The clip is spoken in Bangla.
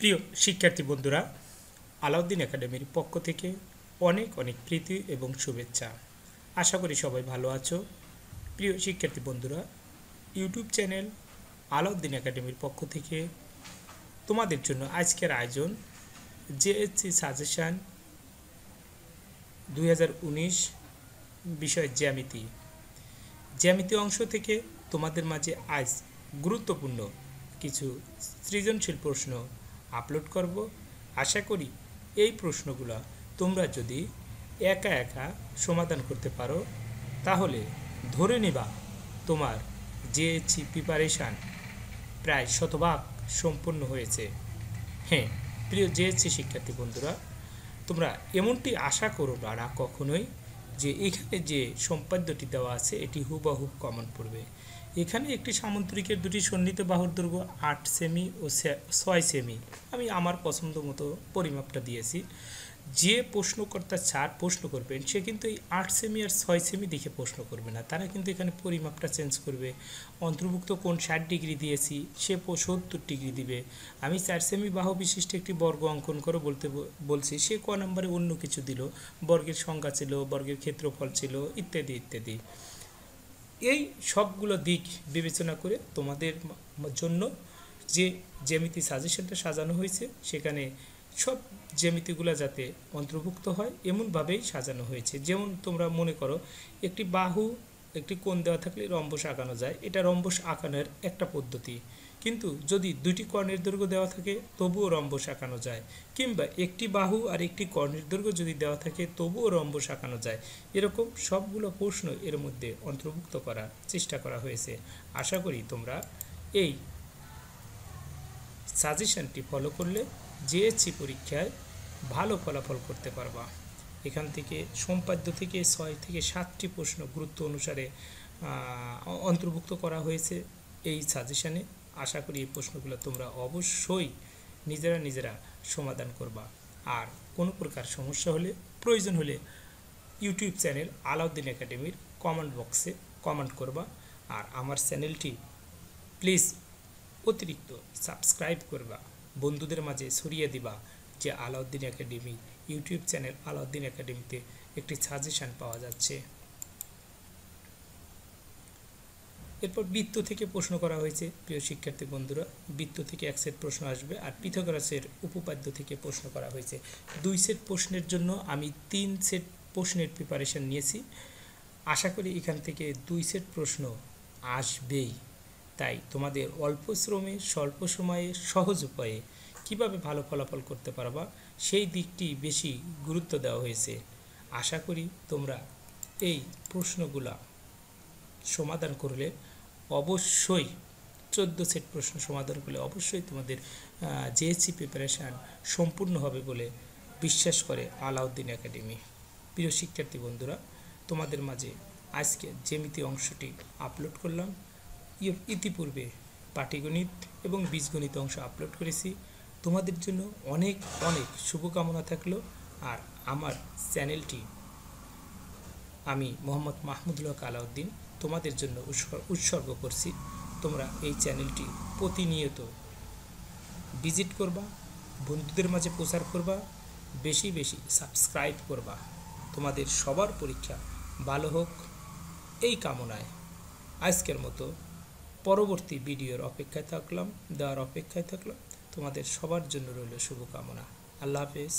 প্রিয় শিক্ষার্থী বন্ধুরা আলাউদ্দিন একাডেমির পক্ষ থেকে অনেক অনেক প্রীতি এবং শুভেচ্ছা আশা করি সবাই ভালো আছো প্রিয় শিক্ষার্থী বন্ধুরা ইউটিউব চ্যানেল আলাউদ্দিন একাডেমির পক্ষ থেকে তোমাদের জন্য আজকের আয়োজন জেএসসি সাজেশান দুই বিষয় জ্যামিতি জ্যামিতি অংশ থেকে তোমাদের মাঝে আজ গুরুত্বপূর্ণ কিছু সৃজনশীল প্রশ্ন আপলোড করব আশা করি এই প্রশ্নগুলো তোমরা যদি একা একা সমাধান করতে পারো তাহলে ধরে নেবা তোমার জিএসসি প্রিপারেশান প্রায় শতভাগ সম্পূর্ণ হয়েছে হ্যাঁ প্রিয় জিএসসি শিক্ষার্থী বন্ধুরা তোমরা এমনটি আশা করো না কখনোই যে এখানে যে সম্পাদ্যটি দেওয়া আছে এটি হুবাহু কমন পড়বে এখানে একটি সামুদ্রিকের দুটি সন্নিহিত বাহুর দৈর্ঘ্য আট সেমি ও ছয় সেমি আমি আমার পছন্দ মতো পরিমাপটা দিয়েছি যে প্রশ্নকর্তা চার প্রশ্ন করবেন সে কিন্তু এই আট সেমি আর ছয় সেমি দেখে প্রশ্ন করবে না তারা কিন্তু এখানে পরিমাপটা চেঞ্জ করবে অন্তর্ভুক্ত কোন ষাট ডিগ্রি দিয়েছি সে সত্তর ডিগ্রি দিবে আমি চার সেমি বাহু বিশিষ্ট একটি বর্গ অঙ্কন করে বলতে বলছি সে ক নম্বরে অন্য কিছু দিল বর্গের সংখ্যা ছিল বর্গের ক্ষেত্রফল ছিল ইত্যাদি ইত্যাদি এই সবগুলো দিক বিবেচনা করে তোমাদের জন্য যে জ্যামিতি সাজেশনটা সাজানো হয়েছে সেখানে সব জ্যামিতিগুলো যাতে অন্তর্ভুক্ত হয় এমনভাবেই সাজানো হয়েছে যেমন তোমরা মনে করো একটি বাহু একটি কোণ দেওয়া থাকলে রম্বস আঁকানো যায় এটা রম্বস আঁকানোর একটা পদ্ধতি কিন্তু যদি দুটি কর্ণের দৈর্ঘ্য দেওয়া থাকে তবুও রম্বস আঁকানো যায় কিংবা একটি বাহু আর একটি কর্ণের দৈর্ঘ্য যদি দেওয়া থাকে তবুও রম্বস আঁকানো যায় এরকম সবগুলো প্রশ্ন এর মধ্যে অন্তর্ভুক্ত করার চেষ্টা করা হয়েছে আশা করি তোমরা এই সাজেশনটি ফলো করলে জিএসসি পরীক্ষায় ভালো ফলাফল করতে পারবা এখান থেকে সম্পাদ্য থেকে ছয় থেকে সাতটি প্রশ্ন গুরুত্ব অনুসারে অন্তর্ভুক্ত করা হয়েছে এই সাজেশানে আশা করি এই প্রশ্নগুলো তোমরা অবশ্যই নিজেরা নিজেরা সমাধান করবা আর কোনো প্রকার সমস্যা হলে প্রয়োজন হলে ইউটিউব চ্যানেল আলাউদ্দিন একাডেমির কমেন্ট বক্সে কমেন্ট করবা আর আমার চ্যানেলটি প্লিজ অতিরিক্ত সাবস্ক্রাইব করবা বন্ধুদের মাঝে ছড়িয়ে দিবা যে Alauddin Academy YouTube channel Alauddin একাডেমিতে একটি সাজেশান পাওয়া যাচ্ছে এরপর বৃত্ত থেকে প্রশ্ন করা হয়েছে প্রিয় শিক্ষার্থী বন্ধুরা বৃত্ত থেকে এক সেট প্রশ্ন আসবে আর পৃথকরাসের উপপাদ্য থেকে প্রশ্ন করা হয়েছে দুই সেট প্রশ্নের জন্য আমি তিন সেট প্রশ্নের প্রিপারেশান নিয়েছি আশা করি এখান থেকে দুই সেট প্রশ্ন আসবেই তাই তোমাদের অল্প শ্রমে স্বল্প সময়ে সহজ উপায়ে কিভাবে ভালো ফলাফল করতে পারবা সেই দিকটি বেশি গুরুত্ব দেওয়া হয়েছে আশা করি তোমরা এই প্রশ্নগুলা সমাধান করলে অবশ্যই চোদ্দো সেট প্রশ্ন সমাধান করলে অবশ্যই তোমাদের জেএসসি প্রিপারেশান e সম্পূর্ণ হবে বলে বিশ্বাস করে আলাউদ্দিন একাডেমি প্রিয় শিক্ষার্থী বন্ধুরা তোমাদের মাঝে আজকে জ্যামিতি অংশটি আপলোড করলাম ইতিপূর্বে পাটিগণিত এবং বীজগণিত অংশ আপলোড করেছি তোমাদের জন্য অনেক অনেক শুভকামনা থাকলো আর আমার চ্যানেলটি আমি মোহাম্মদ মাহমুদুল্লাহ কালাউদ্দিন তোমাদের জন্য উৎসর্গ করছি তোমরা এই চ্যানেলটি প্রতিনিয়ত ভিজিট করবা বন্ধুদের মাঝে প্রচার করবা বেশি বেশি সাবস্ক্রাইব করবা তোমাদের সবার পরীক্ষা ভালো হোক এই কামনায় আজকের মতো পরবর্তী ভিডিওর অপেক্ষায় থাকলাম দেওয়ার অপেক্ষায় থাকলাম তোমাদের সবার জন্য রইল শুভকামনা আল্লাহ হাফেজ